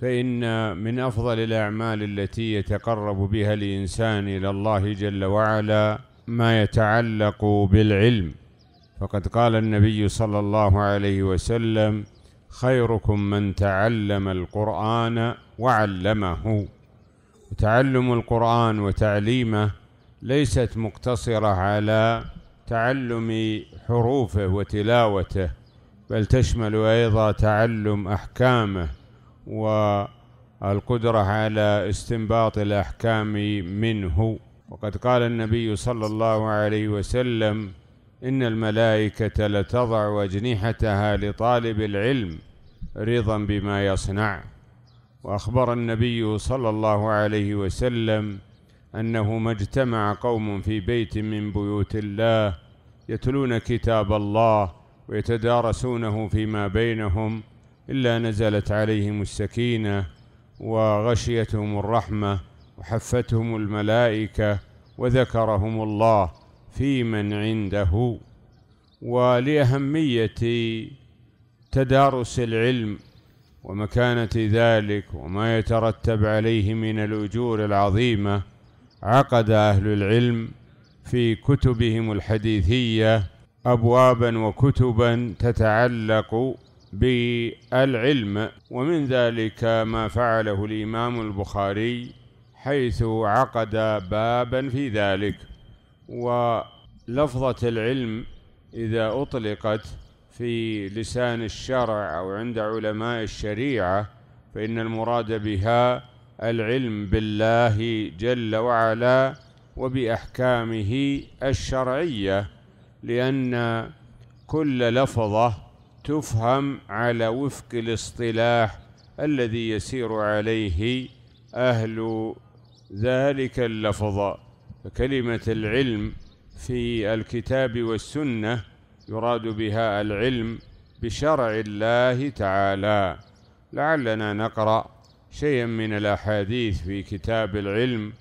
فإن من أفضل الأعمال التي يتقرب بها الإنسان إلى الله جل وعلا ما يتعلق بالعلم فقد قال النبي صلى الله عليه وسلم خيركم من تعلم القرآن وعلمه تعلم القرآن وتعليمه ليست مقتصرة على تعلم حروفه وتلاوته بل تشمل أيضا تعلم أحكامه والقدرة على استنباط الأحكام منه وقد قال النبي صلى الله عليه وسلم إن الملائكة لتضع أجنحتها لطالب العلم رضا بما يصنع وأخبر النبي صلى الله عليه وسلم أنه ما اجتمع قوم في بيت من بيوت الله يتلون كتاب الله ويتدارسونه فيما بينهم إلا نزلت عليهم السكينة وغشيتهم الرحمة وحفتهم الملائكة وذكرهم الله في من عنده ولأهمية تدارس العلم ومكانة ذلك وما يترتب عليه من الأجور العظيمة عقد أهل العلم في كتبهم الحديثية أبوابا وكتبا تتعلق بالعلم ومن ذلك ما فعله الإمام البخاري حيث عقد بابا في ذلك ولفظة العلم إذا أطلقت في لسان الشرع أو عند علماء الشريعة فإن المراد بها العلم بالله جل وعلا وبأحكامه الشرعية لأن كل لفظة تفهم على وفق الاصطلاح الذي يسير عليه أهل ذلك اللفظ فكلمة العلم في الكتاب والسنة يراد بها العلم بشرع الله تعالى لعلنا نقرأ شيئا من الأحاديث في كتاب العلم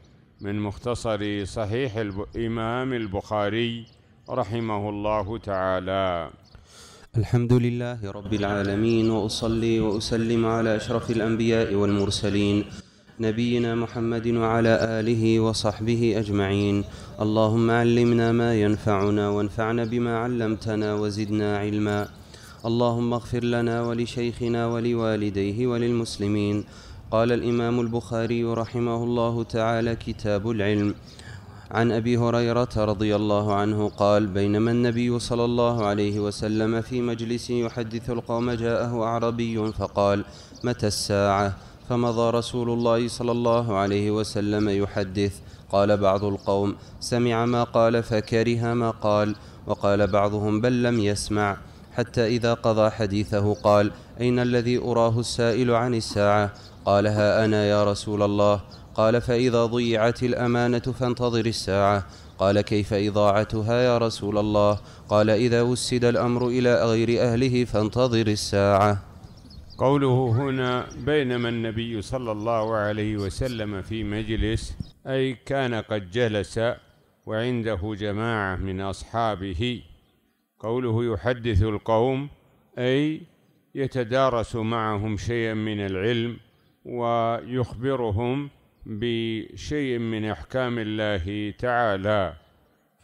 من مختصر صحيح الإمام البخاري رحمه الله تعالى الحمد لله رب العالمين واصلي واسلم على اشرف الانبياء والمرسلين نبينا محمد وعلى اله وصحبه اجمعين اللهم علمنا ما ينفعنا وانفعنا بما علمتنا وزدنا علما اللهم اغفر لنا ولشيخنا ولوالديه وللمسلمين قال الامام البخاري رحمه الله تعالى كتاب العلم عن ابي هريره رضي الله عنه قال بينما النبي صلى الله عليه وسلم في مجلس يحدث القوم جاءه اعربي فقال متى الساعه فمضى رسول الله صلى الله عليه وسلم يحدث قال بعض القوم سمع ما قال فكره ما قال وقال بعضهم بل لم يسمع حتى اذا قضى حديثه قال اين الذي اراه السائل عن الساعه قال ها انا يا رسول الله قال فإذا ضيعت الأمانة فانتظر الساعة قال كيف إضاعتها يا رسول الله قال إذا وسد الأمر إلى غير أهله فانتظر الساعة قوله هنا بينما النبي صلى الله عليه وسلم في مجلس أي كان قد جلس وعنده جماعة من أصحابه قوله يحدث القوم أي يتدارس معهم شيئا من العلم ويخبرهم بشيء من احكام الله تعالى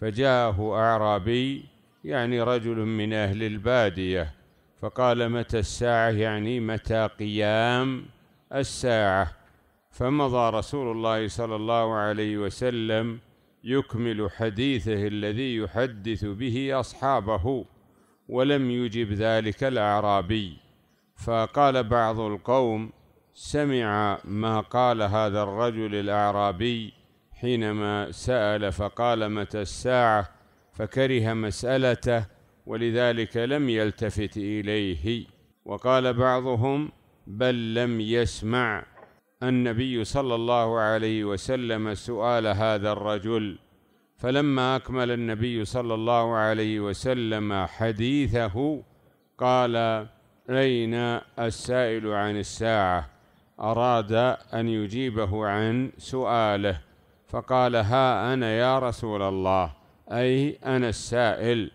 فجاءه اعرابي يعني رجل من اهل الباديه فقال متى الساعه يعني متى قيام الساعه فمضى رسول الله صلى الله عليه وسلم يكمل حديثه الذي يحدث به اصحابه ولم يجب ذلك الاعرابي فقال بعض القوم سمع ما قال هذا الرجل الأعرابي حينما سأل فقال متى الساعة فكره مسألته ولذلك لم يلتفت إليه وقال بعضهم بل لم يسمع النبي صلى الله عليه وسلم سؤال هذا الرجل فلما أكمل النبي صلى الله عليه وسلم حديثه قال أين السائل عن الساعة أراد أن يجيبه عن سؤاله فقال ها أنا يا رسول الله أي أنا السائل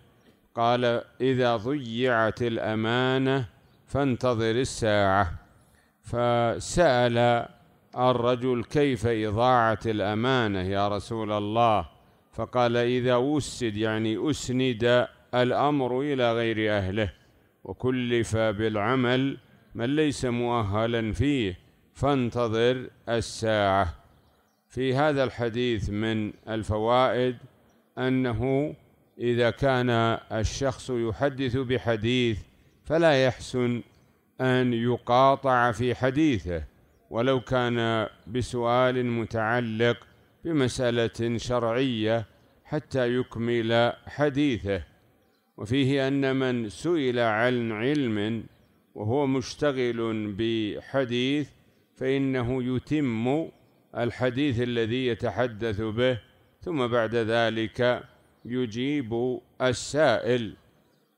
قال إذا ضيعت الأمانة فانتظر الساعة فسأل الرجل كيف إضاعة الأمانة يا رسول الله فقال إذا وسد يعني أسند الأمر إلى غير أهله وكلف بالعمل من ليس مؤهلا فيه فانتظر الساعة في هذا الحديث من الفوائد أنه إذا كان الشخص يحدث بحديث فلا يحسن أن يقاطع في حديثه ولو كان بسؤال متعلق بمسألة شرعية حتى يكمل حديثه وفيه أن من سئل عن علم وهو مشتغل بحديث فإنه يتم الحديث الذي يتحدث به ثم بعد ذلك يجيب السائل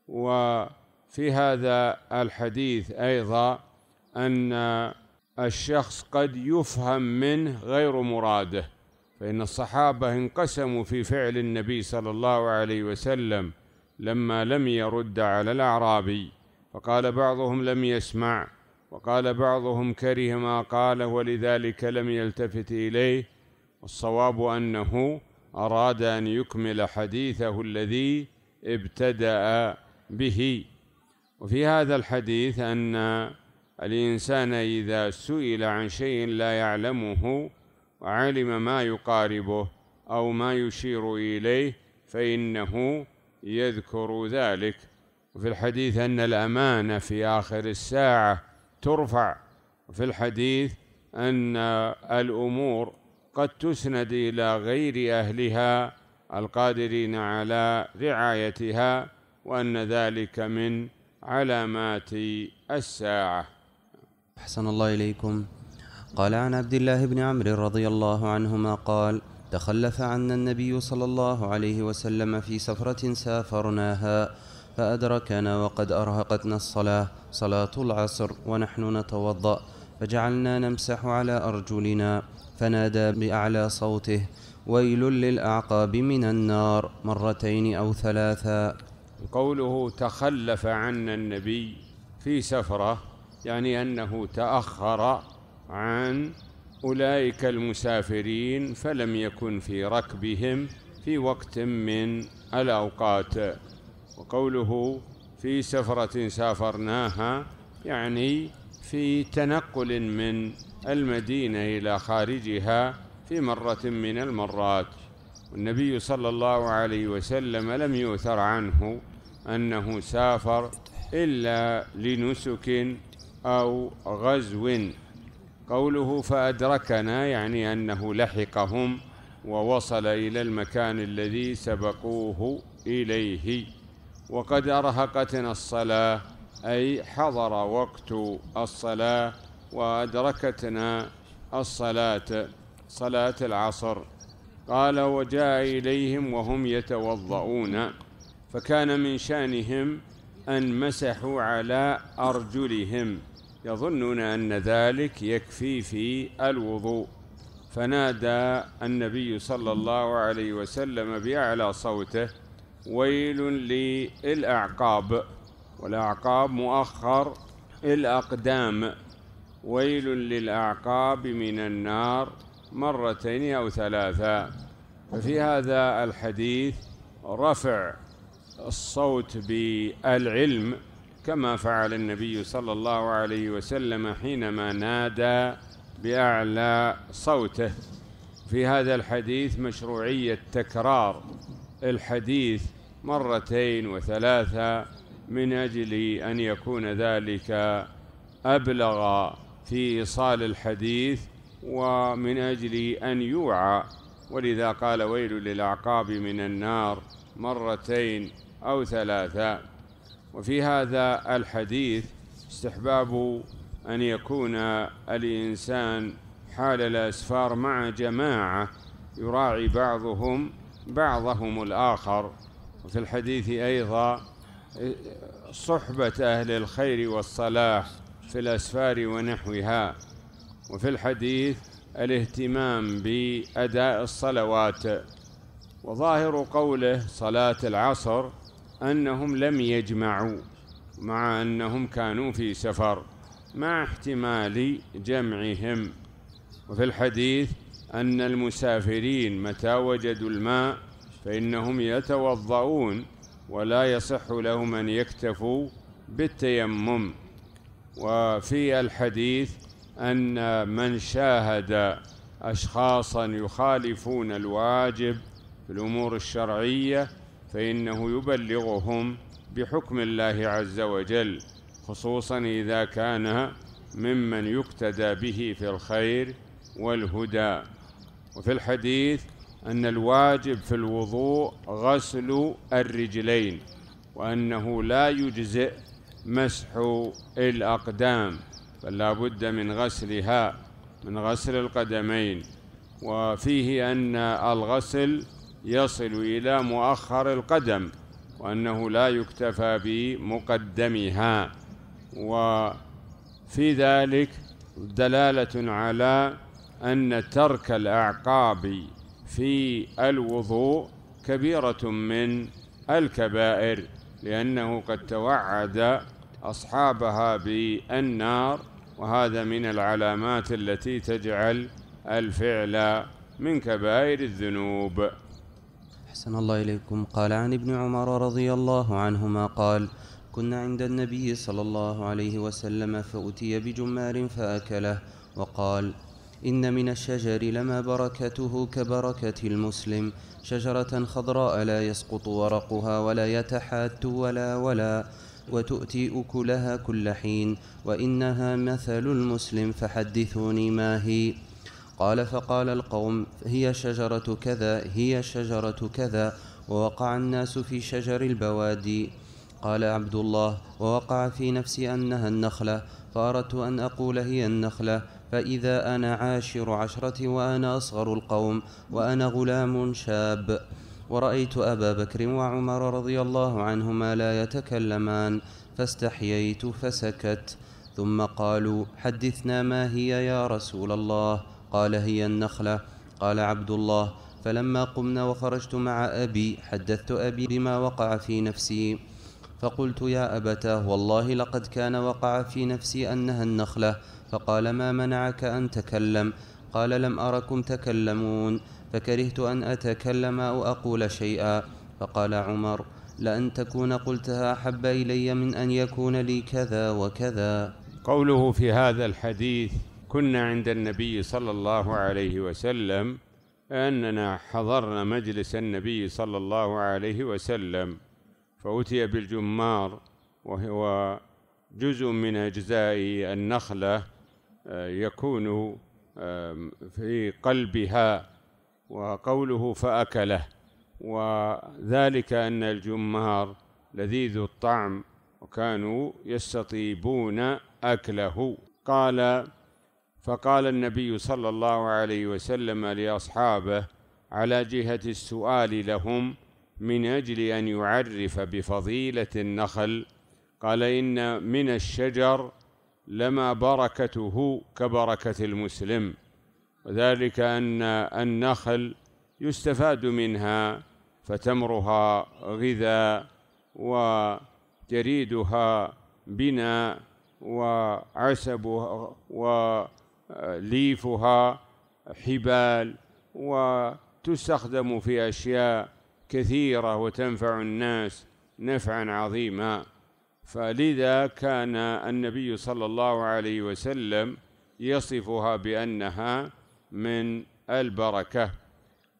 وفي هذا الحديث أيضا أن الشخص قد يفهم منه غير مراده فإن الصحابة انقسموا في فعل النبي صلى الله عليه وسلم لما لم يرد على الأعرابي فقال بعضهم لم يسمع وقال بعضهم كره ما قاله ولذلك لم يلتفت إليه والصواب أنه أراد أن يكمل حديثه الذي ابتدأ به وفي هذا الحديث أن الإنسان إذا سئل عن شيء لا يعلمه وعلم ما يقاربه أو ما يشير إليه فإنه يذكر ذلك وفي الحديث أن الأمانة في آخر الساعة ترفع في الحديث أن الأمور قد تسند إلى غير أهلها القادرين على رعايتها وأن ذلك من علامات الساعة أحسن الله إليكم قال عن عبد الله بن عمرو رضي الله عنهما قال تخلف عنا النبي صلى الله عليه وسلم في سفرة سافرناها فأدركنا وقد أرهقتنا الصلاة صلاة العصر ونحن نتوضأ فجعلنا نمسح على أرجلنا فنادى بأعلى صوته ويل للأعقاب من النار مرتين أو ثلاثا قوله تخلف عنا النبي في سفرة يعني أنه تأخر عن أولئك المسافرين فلم يكن في ركبهم في وقت من الأوقات وقوله في سفرة سافرناها يعني في تنقل من المدينة إلى خارجها في مرة من المرات والنبي صلى الله عليه وسلم لم يؤثر عنه أنه سافر إلا لنسك أو غزو قوله فأدركنا يعني أنه لحقهم ووصل إلى المكان الذي سبقوه إليه وقد أرهقتنا الصلاة أي حضر وقت الصلاة وأدركتنا الصلاة صلاة العصر قال وجاء إليهم وهم يتوضؤون فكان من شأنهم أن مسحوا على أرجلهم يظنون أن ذلك يكفي في الوضوء فنادى النبي صلى الله عليه وسلم بأعلى صوته ويل للأعقاب والأعقاب مؤخر الأقدام ويل للأعقاب من النار مرتين أو ثلاثة ففي هذا الحديث رفع الصوت بالعلم كما فعل النبي صلى الله عليه وسلم حينما نادى بأعلى صوته في هذا الحديث مشروعية تكرار الحديث مرتين وثلاثة من أجل أن يكون ذلك أبلغ في إيصال الحديث ومن أجل أن يوعى ولذا قال ويل للأعقاب من النار مرتين أو ثلاثة وفي هذا الحديث استحباب أن يكون الإنسان حال الأسفار مع جماعة يراعي بعضهم بعضهم الآخر وفي الحديث أيضا صحبة أهل الخير والصلاح في الأسفار ونحوها وفي الحديث الاهتمام بأداء الصلوات وظاهر قوله صلاة العصر أنهم لم يجمعوا مع أنهم كانوا في سفر مع احتمال جمعهم وفي الحديث أن المسافرين متى وجدوا الماء فإنهم يتوضؤون ولا يصح لهم أن يكتفوا بالتيمم وفي الحديث أن من شاهد أشخاصا يخالفون الواجب في الأمور الشرعية فإنه يبلغهم بحكم الله عز وجل خصوصا إذا كان ممن يقتدى به في الخير والهدى وفي الحديث أن الواجب في الوضوء غسل الرجلين وأنه لا يجزئ مسح الأقدام فلا بد من غسلها من غسل القدمين وفيه أن الغسل يصل إلى مؤخر القدم وأنه لا يكتفى بمقدمها وفي ذلك دلالة على أن ترك الأعقاب في الوضوء كبيرة من الكبائر لأنه قد توعد أصحابها بالنار وهذا من العلامات التي تجعل الفعل من كبائر الذنوب أحسن الله إليكم قال عن ابن عمر رضي الله عنهما قال كنا عند النبي صلى الله عليه وسلم فأتي بجمار فأكله وقال إن من الشجر لما بركته كبركة المسلم شجرة خضراء لا يسقط ورقها ولا يتحات ولا ولا وتؤتي أكلها كل حين وإنها مثل المسلم فحدثوني ما هي قال فقال القوم هي شجرة كذا هي شجرة كذا ووقع الناس في شجر البوادي قال عبد الله ووقع في نفسي أنها النخلة فأردت أن أقول هي النخلة فإذا أنا عاشر عشرة وأنا أصغر القوم وأنا غلام شاب ورأيت أبا بكر وعمر رضي الله عنهما لا يتكلمان فاستحييت فسكت ثم قالوا حدثنا ما هي يا رسول الله قال هي النخلة قال عبد الله فلما قمنا وخرجت مع أبي حدثت أبي بما وقع في نفسي فقلت يا أبتاه والله لقد كان وقع في نفسي أنها النخلة فقال ما منعك أن تكلم قال لم أركم تكلمون فكرهت أن أتكلم أو أقول شيئا فقال عمر لأن تكون قلتها أحب إلي من أن يكون لي كذا وكذا قوله في هذا الحديث كنا عند النبي صلى الله عليه وسلم أننا حضرنا مجلس النبي صلى الله عليه وسلم فأتي بالجمار وهو جزء من أجزاء النخلة يكون في قلبها وقوله فأكله وذلك أن الجمار لذيذ الطعم وكانوا يستطيبون أكله قال فقال النبي صلى الله عليه وسلم لأصحابه على جهة السؤال لهم من أجل أن يعرف بفضيلة النخل قال إن من الشجر لما بركته كبركة المسلم وذلك أن النخل يستفاد منها فتمرها غذاء وجريدها بناء وعسبها وليفها حبال وتستخدم في أشياء كثيرة وتنفع الناس نفعا عظيما فلذا كان النبي صلى الله عليه وسلم يصفها بأنها من البركة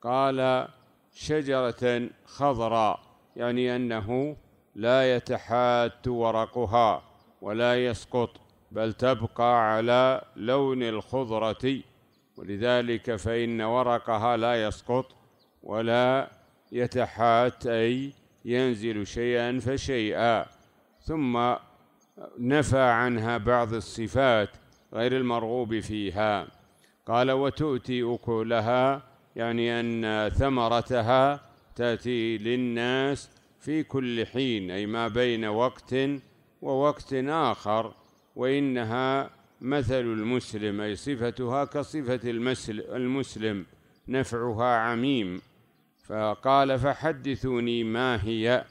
قال شجرة خضراء يعني أنه لا يتحات ورقها ولا يسقط بل تبقى على لون الخضرة ولذلك فإن ورقها لا يسقط ولا يتحات أي ينزل شيئا فشيئا ثم نفى عنها بعض الصفات غير المرغوب فيها قال وتؤتي أكلها يعني أن ثمرتها تأتي للناس في كل حين أي ما بين وقت ووقت آخر وإنها مثل المسلم أي صفتها كصفة المسلم نفعها عميم فقال فحدثوني ما هي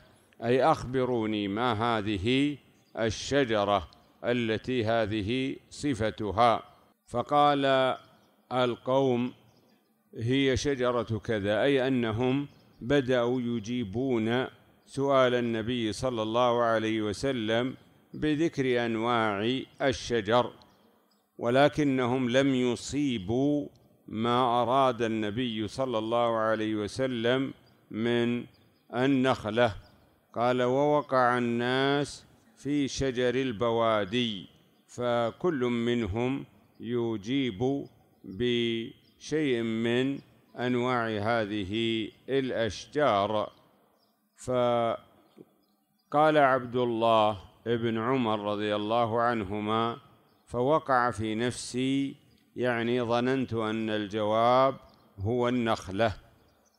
أي أخبروني ما هذه الشجرة التي هذه صفتها فقال القوم هي شجرة كذا أي أنهم بدأوا يجيبون سؤال النبي صلى الله عليه وسلم بذكر أنواع الشجر ولكنهم لم يصيبوا ما أراد النبي صلى الله عليه وسلم من النخله قال ووقع الناس في شجر البوادي فكل منهم يجيب بشيء من انواع هذه الاشجار فقال عبد الله ابن عمر رضي الله عنهما فوقع في نفسي يعني ظننت ان الجواب هو النخله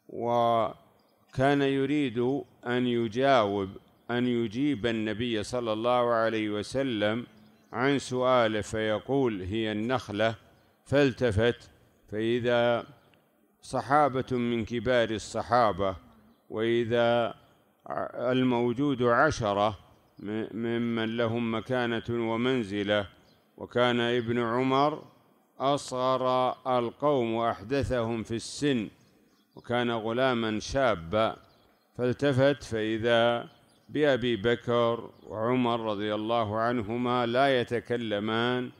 وكان يريد أن يجاوب أن يجيب النبي صلى الله عليه وسلم عن سؤاله فيقول هي النخلة فالتفت فإذا صحابة من كبار الصحابة وإذا الموجود عشرة ممن لهم مكانة ومنزلة وكان ابن عمر أصغر القوم وأحدثهم في السن وكان غلاما شابا فالتفت فإذا بأبي بكر وعمر رضي الله عنهما لا يتكلمان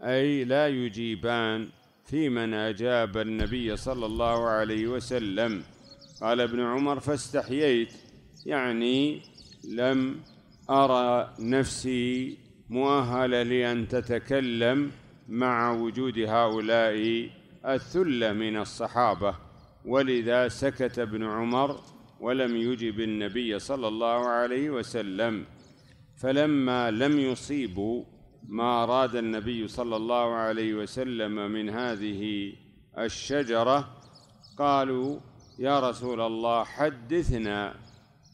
أي لا يجيبان فيمن أجاب النبي صلى الله عليه وسلم قال ابن عمر فاستحييت يعني لم أرى نفسي مؤهلة لأن تتكلم مع وجود هؤلاء الثلة من الصحابة ولذا سكت ابن عمر ولم يجب النبي صلى الله عليه وسلم فلما لم يصيبوا ما أراد النبي صلى الله عليه وسلم من هذه الشجرة قالوا يا رسول الله حدثنا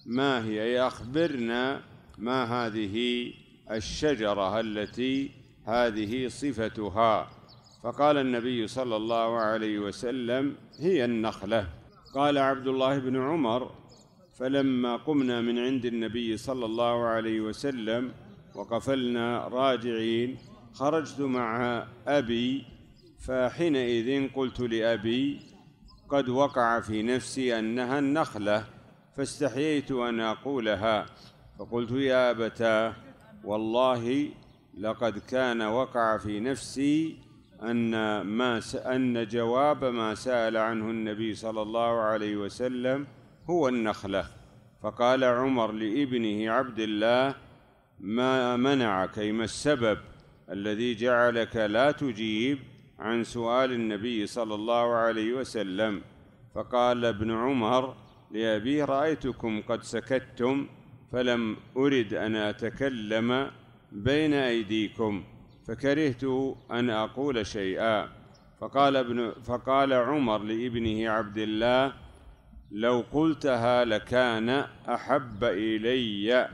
ما هي أخبرنا ما هذه الشجرة التي هذه صفتها فقال النبي صلى الله عليه وسلم هي النخله قال عبد الله بن عمر فلما قمنا من عند النبي صلى الله عليه وسلم وقفلنا راجعين خرجت مع ابي فحينئذ قلت لابي قد وقع في نفسي انها النخله فاستحييت ان اقولها فقلت يا ابتاه والله لقد كان وقع في نفسي أن ما أن جواب ما سأل عنه النبي صلى الله عليه وسلم هو النخلة فقال عمر لابنه عبد الله ما منعك أي ما السبب الذي جعلك لا تجيب عن سؤال النبي صلى الله عليه وسلم فقال ابن عمر لأبي رأيتكم قد سكتتم فلم أرد أن أتكلم بين أيديكم فكرهت أن أقول شيئا فقال ابن فقال عمر لابنه عبد الله لو قلتها لكان أحب إلي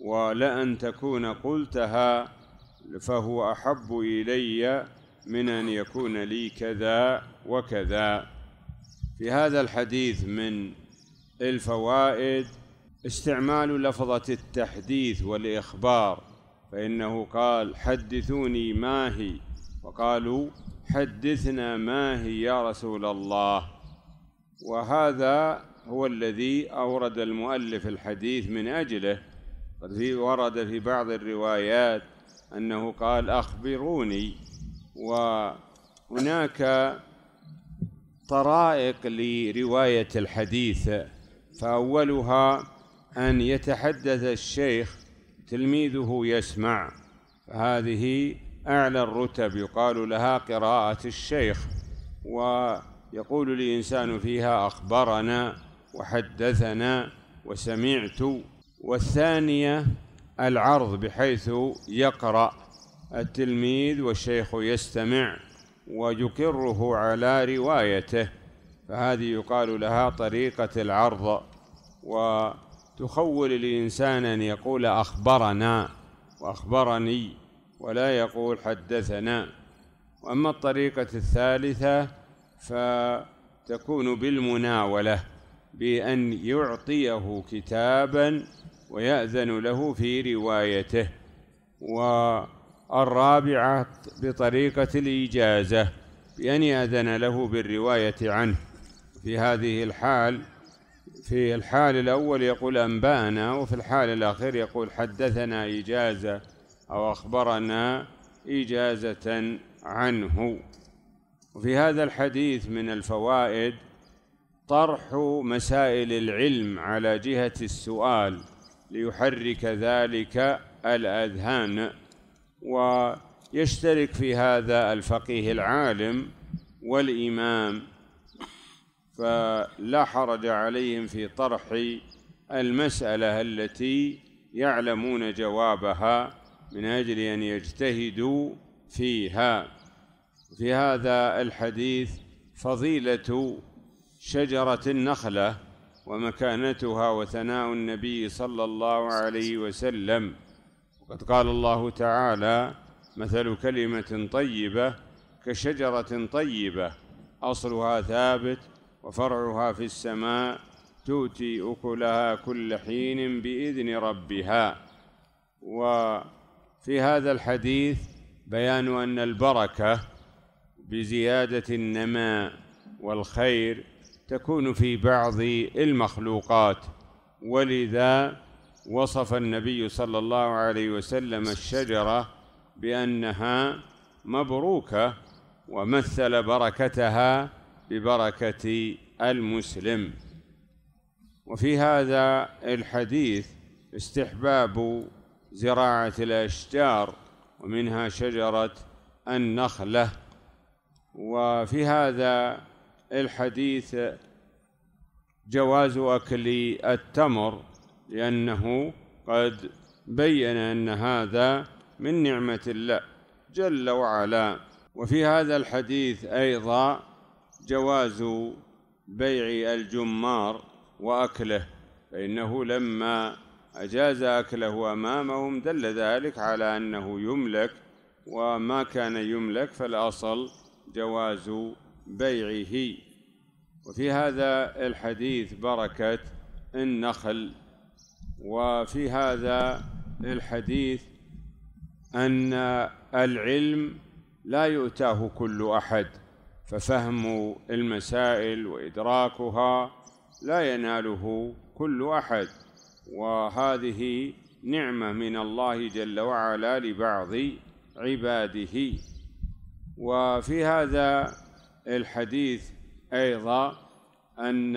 ولأن تكون قلتها فهو أحب إلي من أن يكون لي كذا وكذا في هذا الحديث من الفوائد استعمال لفظة التحديث والإخبار فإنه قال حدثوني ما هي وقالوا حدثنا ما هي يا رسول الله وهذا هو الذي أورد المؤلف الحديث من أجله قد ورد في بعض الروايات أنه قال أخبروني وهناك طرائق لرواية الحديث فأولها أن يتحدث الشيخ تلميذه يسمع هذه أعلى الرتب يقال لها قراءة الشيخ ويقول الإنسان فيها أخبرنا وحدثنا وسمعت والثانية العرض بحيث يقرأ التلميذ والشيخ يستمع ويقره على روايته فهذه يقال لها طريقة العرض و تخول الإنسان أن يقول أخبرنا وأخبرني ولا يقول حدثنا وأما الطريقة الثالثة فتكون بالمناولة بأن يعطيه كتابا ويأذن له في روايته والرابعة بطريقة الإجازة بأن يأذن له بالرواية عنه في هذه الحال في الحال الأول يقول أنبأنا وفي الحال الأخير يقول حدثنا إجازة أو أخبرنا إجازة عنه وفي هذا الحديث من الفوائد طرح مسائل العلم على جهة السؤال ليحرك ذلك الأذهان ويشترك في هذا الفقيه العالم والإمام فلا حرج عليهم في طرح المسألة التي يعلمون جوابها من أجل أن يجتهدوا فيها في هذا الحديث فضيلة شجرة النخلة ومكانتها وثناء النبي صلى الله عليه وسلم وقد قال الله تعالى مثل كلمة طيبة كشجرة طيبة أصلها ثابت وفرعها في السماء تؤتي اكلها كل حين باذن ربها وفي هذا الحديث بيان ان البركه بزياده النماء والخير تكون في بعض المخلوقات ولذا وصف النبي صلى الله عليه وسلم الشجره بانها مبروكه ومثل بركتها ببركة المسلم وفي هذا الحديث استحباب زراعة الأشجار ومنها شجرة النخلة وفي هذا الحديث جواز أكل التمر لأنه قد بين أن هذا من نعمة الله جل وعلا وفي هذا الحديث أيضا جواز بيع الجمار واكله فانه لما اجاز اكله امامهم دل ذلك على انه يملك وما كان يملك فالاصل جواز بيعه وفي هذا الحديث بركه النخل وفي هذا الحديث ان العلم لا يؤتاه كل احد ففهم المسائل وادراكها لا يناله كل احد وهذه نعمه من الله جل وعلا لبعض عباده وفي هذا الحديث ايضا ان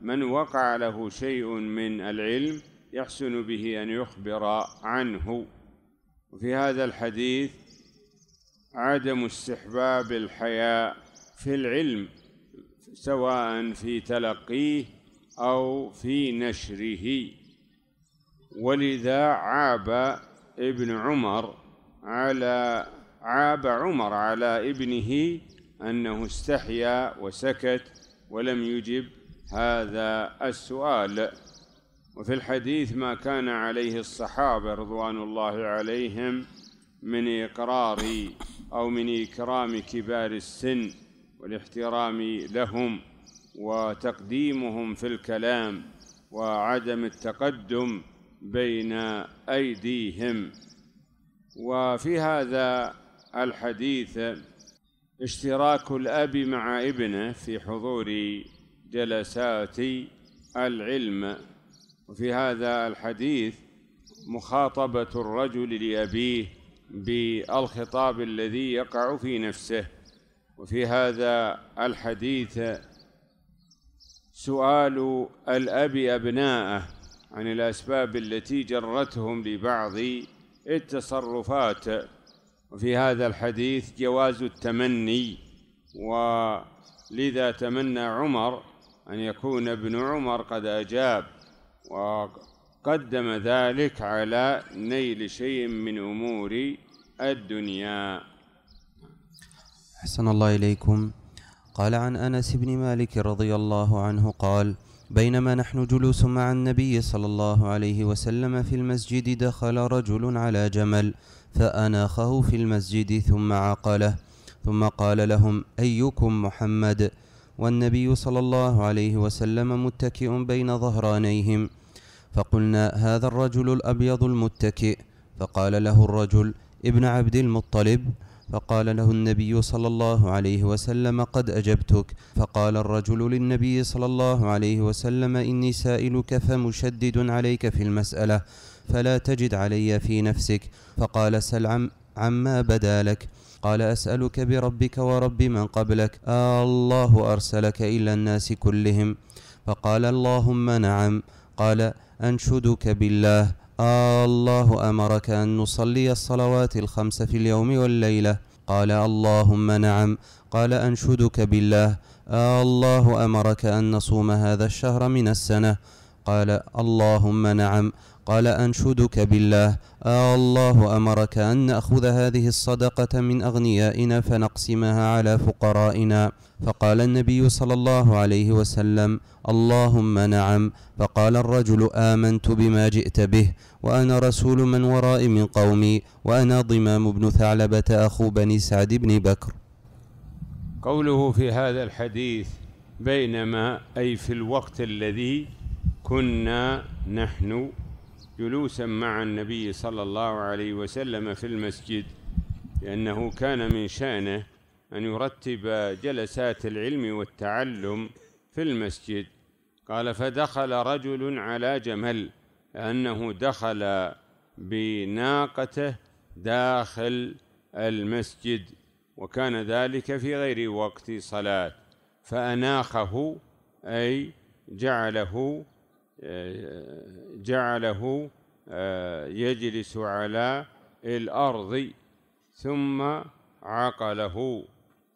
من وقع له شيء من العلم يحسن به ان يخبر عنه وفي هذا الحديث عدم استحباب الحياء في العلم سواء في تلقيه أو في نشره ولذا عاب ابن عمر على عاب عمر على ابنه أنه استحيا وسكت ولم يجب هذا السؤال وفي الحديث ما كان عليه الصحابة رضوان الله عليهم من إقرار أو من إكرام كبار السن والاحترام لهم وتقديمهم في الكلام وعدم التقدم بين ايديهم وفي هذا الحديث اشتراك الاب مع ابنه في حضور جلسات العلم وفي هذا الحديث مخاطبه الرجل لابيه بالخطاب الذي يقع في نفسه وفي هذا الحديث سؤال الأب أبناءه عن الأسباب التي جرتهم لبعض التصرفات وفي هذا الحديث جواز التمني ولذا تمنى عمر أن يكون ابن عمر قد أجاب وقدم ذلك على نيل شيء من أمور الدنيا أحسن الله إليكم قال عن أنس بن مالك رضي الله عنه قال بينما نحن جلوس مع النبي صلى الله عليه وسلم في المسجد دخل رجل على جمل فأناخه في المسجد ثم عقله ثم قال لهم أيكم محمد والنبي صلى الله عليه وسلم متكئ بين ظهرانيهم فقلنا هذا الرجل الأبيض المتكئ فقال له الرجل ابن عبد المطلب فقال له النبي صلى الله عليه وسلم قد أجبتك فقال الرجل للنبي صلى الله عليه وسلم إني سائلك فمشدد عليك في المسألة فلا تجد علي في نفسك فقال سل عما بدا لك قال أسألك بربك ورب من قبلك آه الله أرسلك إلى الناس كلهم فقال اللهم نعم قال أنشدك بالله الله أمرك أن نصلي الصلوات الخمس في اليوم والليلة قال اللهم نعم قال أنشدك بالله الله أمرك أن نصوم هذا الشهر من السنة قال اللهم نعم قال أنشدك بالله آه الله أمرك أن نأخذ هذه الصدقة من أغنيائنا فنقسمها على فقرائنا فقال النبي صلى الله عليه وسلم اللهم نعم فقال الرجل آمنت بما جئت به وأنا رسول من ورائي من قومي وأنا ضمام بن ثعلبة أخو بني سعد بن بكر قوله في هذا الحديث بينما أي في الوقت الذي كنا نحن جلوسا مع النبي صلى الله عليه وسلم في المسجد لأنه كان من شأنه أن يرتب جلسات العلم والتعلم في المسجد قال فدخل رجل على جمل لأنه دخل بناقته داخل المسجد وكان ذلك في غير وقت صلاة فأناخه أي جعله جعله آه، يجلس على الأرض ثم عقله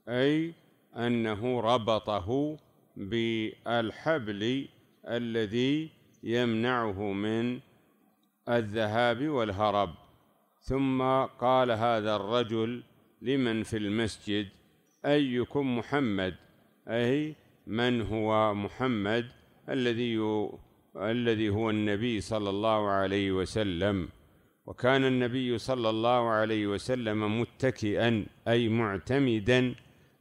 أي أنه ربطه بالحبل الذي يمنعه من الذهاب والهرب ثم قال هذا الرجل لمن في المسجد أيكم محمد أي من هو محمد الذي الذي هو النبي صلى الله عليه وسلم وكان النبي صلى الله عليه وسلم متكئا أي معتمدا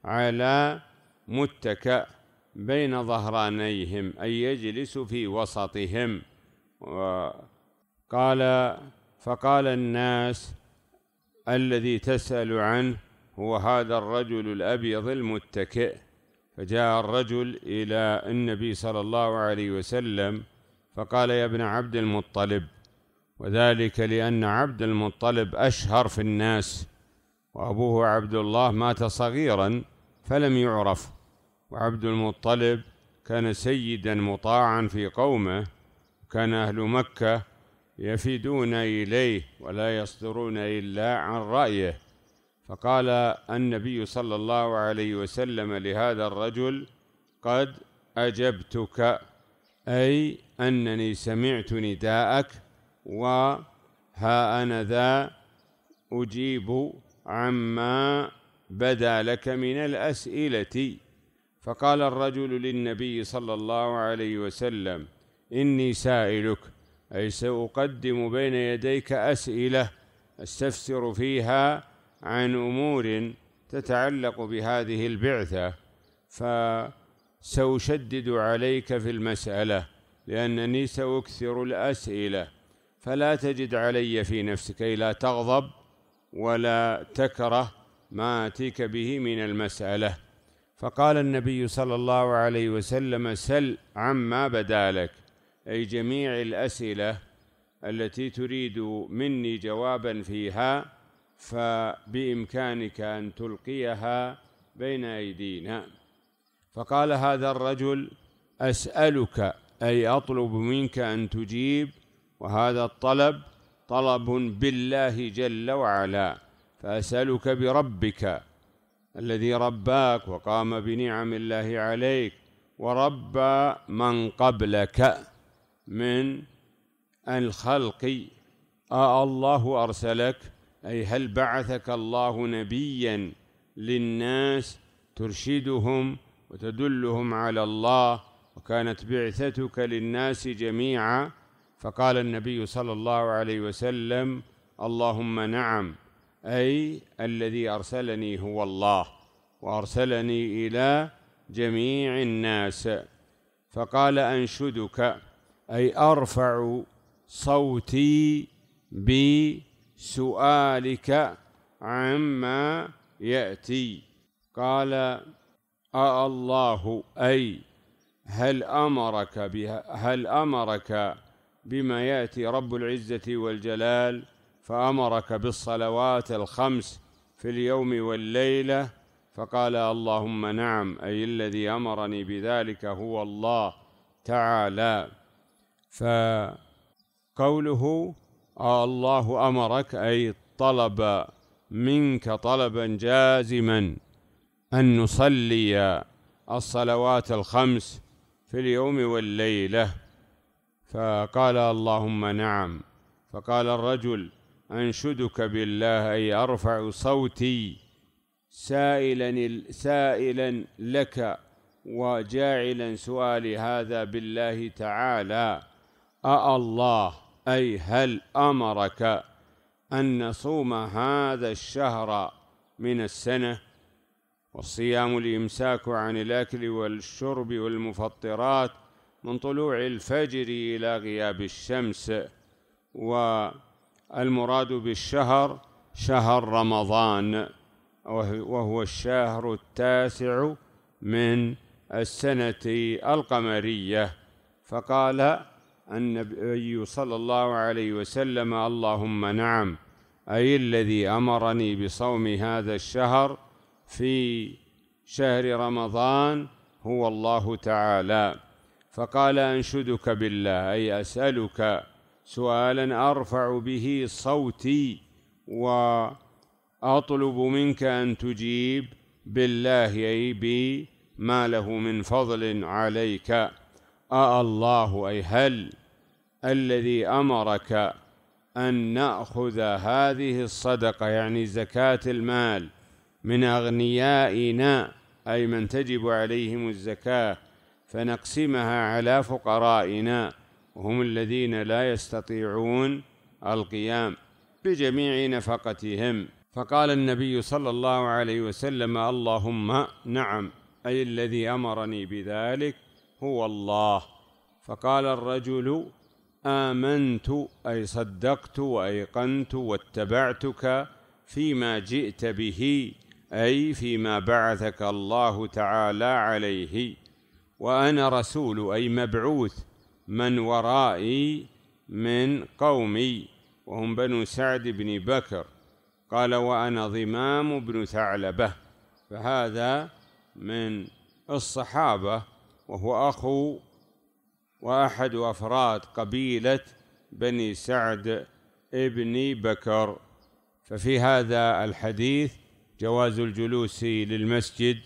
على متكأ بين ظهرانيهم أي يجلس في وسطهم وقال فقال الناس الذي تسأل عنه هو هذا الرجل الأبيض المتكئ فجاء الرجل إلى النبي صلى الله عليه وسلم فقال يا ابن عبد المطلب وذلك لأن عبد المطلب أشهر في الناس وأبوه عبد الله مات صغيرا فلم يعرف وعبد المطلب كان سيدا مطاعا في قومه كان أهل مكة يفدون إليه ولا يصدرون إلا عن رأيه فقال النبي صلى الله عليه وسلم لهذا الرجل قد أجبتك أي أنني سمعت نداءك وها أنا ذا أجيب عما بدا لك من الأسئلة فقال الرجل للنبي صلى الله عليه وسلم إني سائلك أي سأقدم بين يديك أسئلة استفسر فيها عن أمور تتعلق بهذه البعثة ف سأشدد عليك في المسألة لأنني سأكثر الأسئلة فلا تجد علي في نفسك كي لا تغضب ولا تكره ما أتيك به من المسألة فقال النبي صلى الله عليه وسلم سل عما بدا لك أي جميع الأسئلة التي تريد مني جوابا فيها فبإمكانك أن تلقيها بين أيدينا فقال هذا الرجل أسألك أي أطلب منك أن تجيب وهذا الطلب طلب بالله جل وعلا فأسألك بربك الذي رباك وقام بنعم الله عليك ورب من قبلك من الخلق آه الله أرسلك أي هل بعثك الله نبيا للناس ترشدهم وتدلهم على الله وكانت بعثتك للناس جميعا فقال النبي صلى الله عليه وسلم اللهم نعم أي الذي أرسلني هو الله وأرسلني إلى جميع الناس فقال أنشدك أي أرفع صوتي بسؤالك عما يأتي قال الله أي هل أمرك بها هل أمرك بما يأتي رب العزة والجلال فأمرك بالصلوات الخمس في اليوم والليلة فقال اللهم نعم أي الذي أمرني بذلك هو الله تعالى فقوله الله أمرك أي طلب منك طلبا جازما أن نصلي الصلوات الخمس في اليوم والليلة فقال اللهم نعم فقال الرجل أنشدك بالله أي أرفع صوتي سائلا سائلا لك وجاعلا سؤالي هذا بالله تعالى أالله أي هل أمرك أن نصوم هذا الشهر من السنة والصيام الإمساك عن الأكل والشرب والمفطرات من طلوع الفجر إلى غياب الشمس والمراد بالشهر شهر رمضان وهو الشهر التاسع من السنة القمرية فقال النبي صلى الله عليه وسلم اللهم نعم أي الذي أمرني بصوم هذا الشهر في شهر رمضان هو الله تعالى فقال انشدك بالله اي اسالك سؤالا ارفع به صوتي واطلب منك ان تجيب بالله اي بما له من فضل عليك أأ الله اي هل الذي امرك ان ناخذ هذه الصدقه يعني زكاه المال من أغنيائنا أي من تجب عليهم الزكاة فنقسمها على فقرائنا وهم الذين لا يستطيعون القيام بجميع نفقتهم فقال النبي صلى الله عليه وسلم اللهم نعم أي الذي أمرني بذلك هو الله فقال الرجل آمنت أي صدقت وأيقنت واتبعتك فيما جئت به أي فيما بعثك الله تعالى عليه وأنا رسول أي مبعوث من ورائي من قومي وهم بنو سعد بن بكر قال وأنا ضمام بن ثعلبة فهذا من الصحابة وهو أخو وأحد أفراد قبيلة بني سعد ابن بكر ففي هذا الحديث جواز الجلوس للمسجد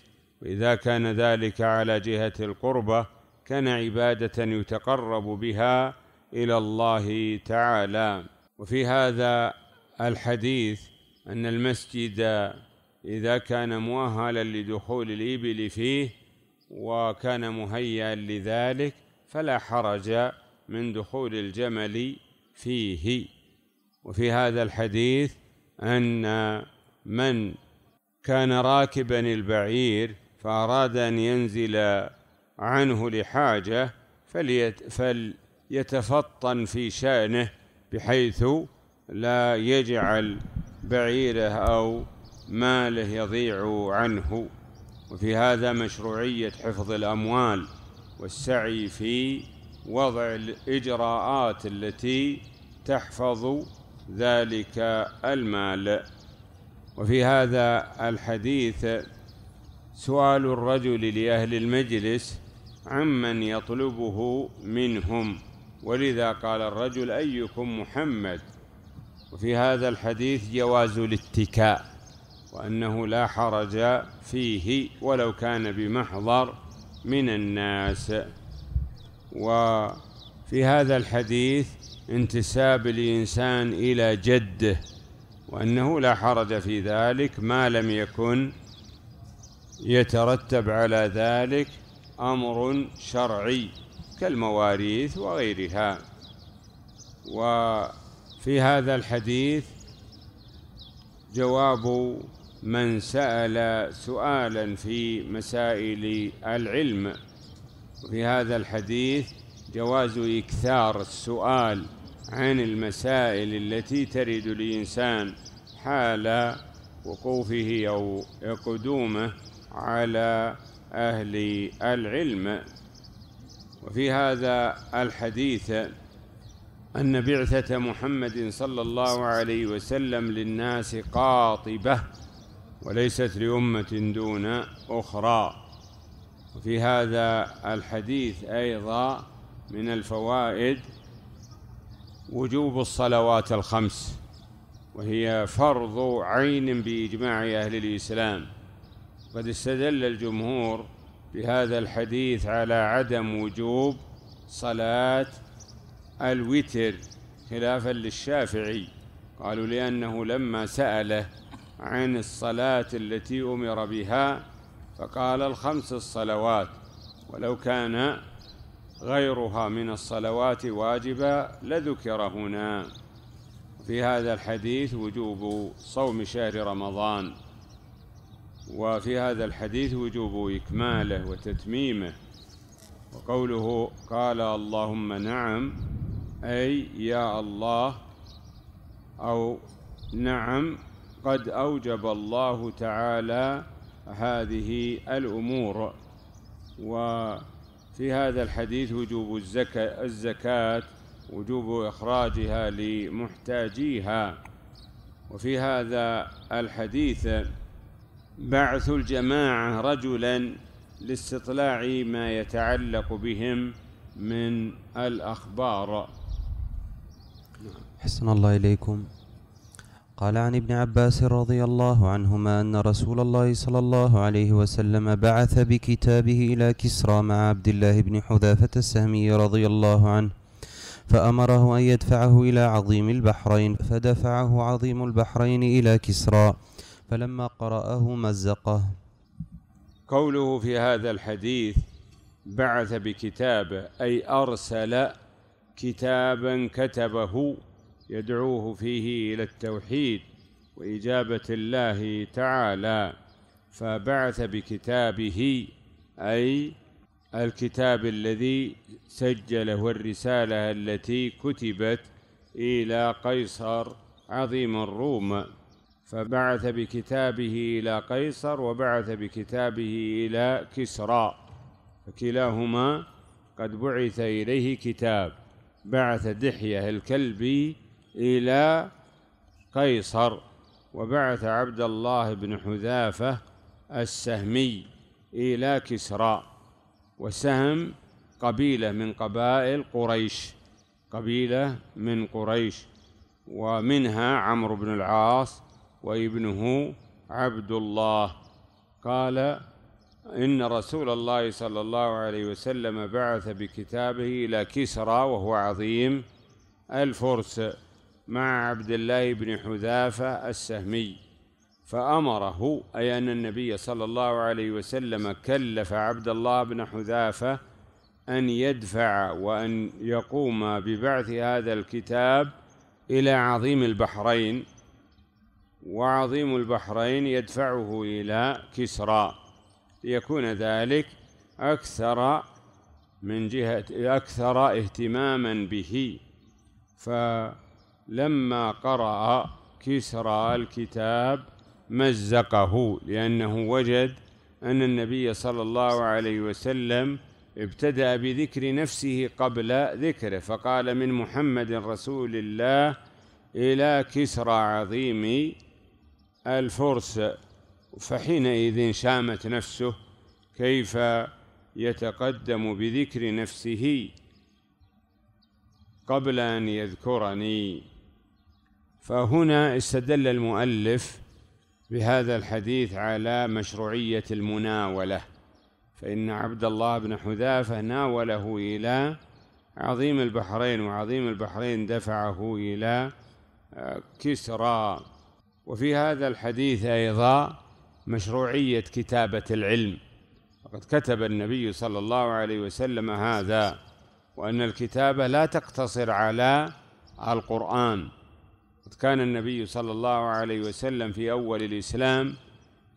واذا كان ذلك على جهه القربه كان عباده يتقرب بها الى الله تعالى وفي هذا الحديث ان المسجد اذا كان مؤهلا لدخول الابل فيه وكان مهيئا لذلك فلا حرج من دخول الجمل فيه وفي هذا الحديث ان من كان راكبا البعير فأراد أن ينزل عنه لحاجة فليت فليتفطن في شأنه بحيث لا يجعل بعيره أو ماله يضيع عنه وفي هذا مشروعية حفظ الأموال والسعي في وضع الإجراءات التي تحفظ ذلك المال وفي هذا الحديث سؤال الرجل لأهل المجلس عمن يطلبه منهم ولذا قال الرجل أيكم محمد وفي هذا الحديث جواز الاتكاء وأنه لا حرج فيه ولو كان بمحضر من الناس وفي هذا الحديث انتساب الإنسان إلى جده وأنه لا حرج في ذلك ما لم يكن يترتب على ذلك أمر شرعي كالمواريث وغيرها وفي هذا الحديث جواب من سأل سؤالا في مسائل العلم في هذا الحديث جواز إكثار السؤال عن المسائل التي ترد الإنسان حال وقوفه أو قدومه على أهل العلم وفي هذا الحديث أن بعثة محمد صلى الله عليه وسلم للناس قاطبة وليست لأمة دون أخرى وفي هذا الحديث أيضا من الفوائد وجوب الصلوات الخمس وهي فرض عين باجماع اهل الاسلام قد استدل الجمهور بهذا الحديث على عدم وجوب صلاه الوتر خلافا للشافعي قالوا لانه لما ساله عن الصلاه التي امر بها فقال الخمس الصلوات ولو كان غيرها من الصلوات واجبة لذكر هنا في هذا الحديث وجوب صوم شهر رمضان وفي هذا الحديث وجوب إكماله وتتميمه وقوله قال اللهم نعم أي يا الله أو نعم قد أوجب الله تعالى هذه الأمور و في هذا الحديث وجوب الزكاة, الزكاة وجوب إخراجها لمحتاجيها وفي هذا الحديث بعث الجماعة رجلا لاستطلاع ما يتعلق بهم من الأخبار أحسن الله إليكم قال عن ابن عباس رضي الله عنهما أن رسول الله صلى الله عليه وسلم بعث بكتابه إلى كسرى مع عبد الله بن حذافة السهمي رضي الله عنه فأمره أن يدفعه إلى عظيم البحرين فدفعه عظيم البحرين إلى كسرى فلما قرأه مزقه قوله في هذا الحديث بعث بكتابه أي أرسل كتابا كتبه يدعوه فيه إلى التوحيد وإجابة الله تعالى فبعث بكتابه أي الكتاب الذي سجله والرسالة التي كتبت إلى قيصر عظيم الروم فبعث بكتابه إلى قيصر وبعث بكتابه إلى كسرى فكلاهما قد بعث إليه كتاب بعث دحية الكلبي إلى قيصر وبعث عبد الله بن حذافة السهمي إلى كسرى وسهم قبيلة من قبائل قريش قبيلة من قريش ومنها عمرو بن العاص وابنه عبد الله قال إن رسول الله صلى الله عليه وسلم بعث بكتابه إلى كسرى وهو عظيم الفرس مع عبد الله بن حذافة السهمي فأمره أي أن النبي صلى الله عليه وسلم كلف عبد الله بن حذافة أن يدفع وأن يقوم ببعث هذا الكتاب إلى عظيم البحرين وعظيم البحرين يدفعه إلى كسرى ليكون ذلك أكثر من جهة أكثر اهتماما به ف لما قرأ كسرى الكتاب مزقه لأنه وجد أن النبي صلى الله عليه وسلم ابتدأ بذكر نفسه قبل ذكره فقال من محمد رسول الله إلى كسرى عظيم الفرس فحينئذ شامت نفسه كيف يتقدم بذكر نفسه قبل أن يذكرني فهنا استدل المؤلف بهذا الحديث على مشروعية المناولة فإن عبد الله بن حذافة ناوله إلى عظيم البحرين وعظيم البحرين دفعه إلى آه، كسرى وفي هذا الحديث أيضا مشروعية كتابة العلم وقد كتب النبي صلى الله عليه وسلم هذا وأن الكتابة لا تقتصر على القرآن كان النبي صلى الله عليه وسلم في أول الإسلام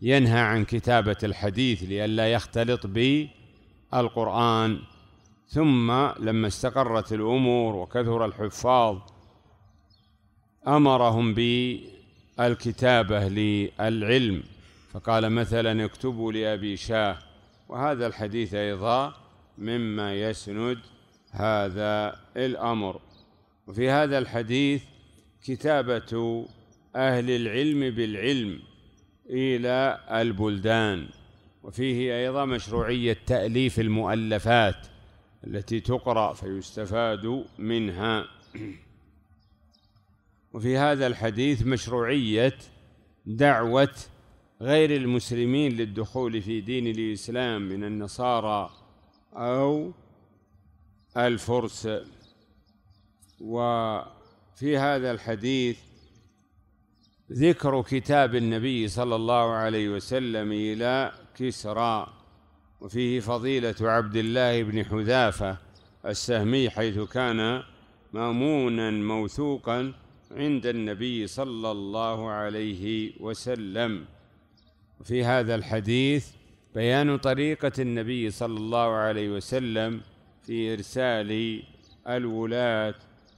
ينهى عن كتابة الحديث لئلا يختلط بالقرآن ثم لما استقرت الأمور وكثر الحفاظ أمرهم بالكتابة للعلم فقال مثلا اكتبوا لأبي شاه وهذا الحديث أيضا مما يسند هذا الأمر وفي هذا الحديث كتابة أهل العلم بالعلم إلى البلدان وفيه أيضا مشروعية تأليف المؤلفات التي تقرأ فيستفاد منها وفي هذا الحديث مشروعية دعوة غير المسلمين للدخول في دين الإسلام من النصارى أو الفرس و في هذا الحديث ذكر كتاب النبي صلى الله عليه وسلم إلى كسرى وفيه فضيلة عبد الله بن حذافة السهمي حيث كان مامونا موثوقا عند النبي صلى الله عليه وسلم في هذا الحديث بيان طريقة النبي صلى الله عليه وسلم في إرسال الولاة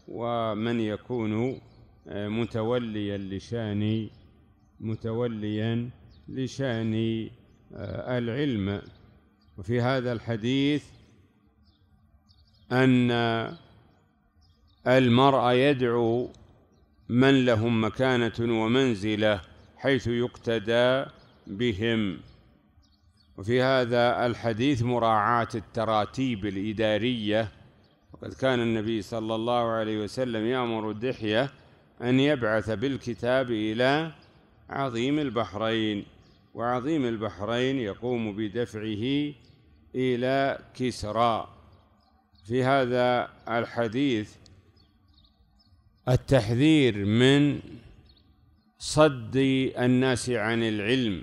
ومن يكون آه، متوليا لشان متوليا لشان آه، العلم وفي هذا الحديث أن المرء يدعو من لهم مكانة ومنزلة حيث يقتدى بهم وفي هذا الحديث مراعاة التراتيب الإدارية وقد كان النبي صلى الله عليه وسلم يأمر الدحية أن يبعث بالكتاب إلى عظيم البحرين وعظيم البحرين يقوم بدفعه إلى كسرى في هذا الحديث التحذير من صد الناس عن العلم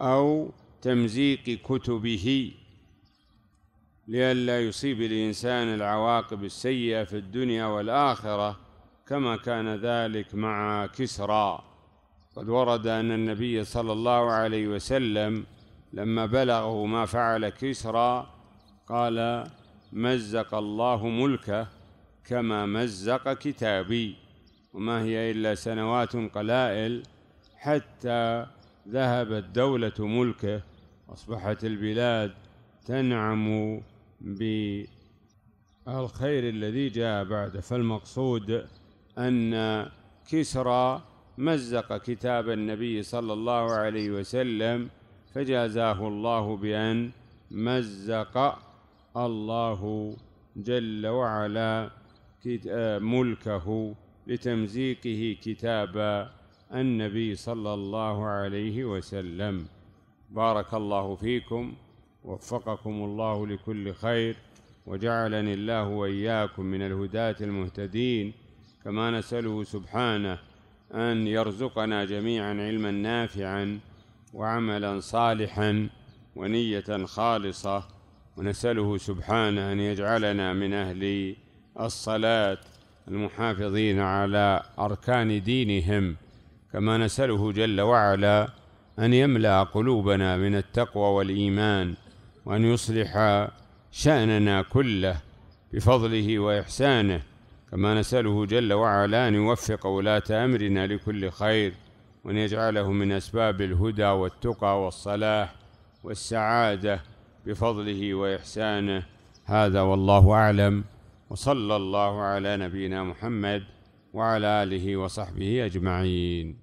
أو تمزيق كتبه لئلا يصيب الإنسان العواقب السيئة في الدنيا والآخرة كما كان ذلك مع كسرى قد ورد أن النبي صلى الله عليه وسلم لما بلغه ما فعل كسرى قال مزق الله ملكه كما مزق كتابي وما هي إلا سنوات قلائل حتى ذهبت دولة ملكه أصبحت البلاد تنعم بالخير الذي جاء بعده فالمقصود أن كسرى مزق كتاب النبي صلى الله عليه وسلم فجازاه الله بأن مزق الله جل وعلا آه، ملكه لتمزيقه كتاب النبي صلى الله عليه وسلم بارك الله فيكم وفقكم الله لكل خير وجعلني الله واياكم من الهداة المهتدين كما نساله سبحانه ان يرزقنا جميعا علما نافعا وعملا صالحا ونيه خالصه ونساله سبحانه ان يجعلنا من اهل الصلاه المحافظين على اركان دينهم كما نساله جل وعلا ان يملا قلوبنا من التقوى والايمان وأن يصلح شأننا كله بفضله وإحسانه كما نسأله جل وعلا أن يوفق ولاة أمرنا لكل خير وأن يجعله من أسباب الهدى والتقى والصلاح والسعادة بفضله وإحسانه هذا والله أعلم وصلى الله على نبينا محمد وعلى آله وصحبه أجمعين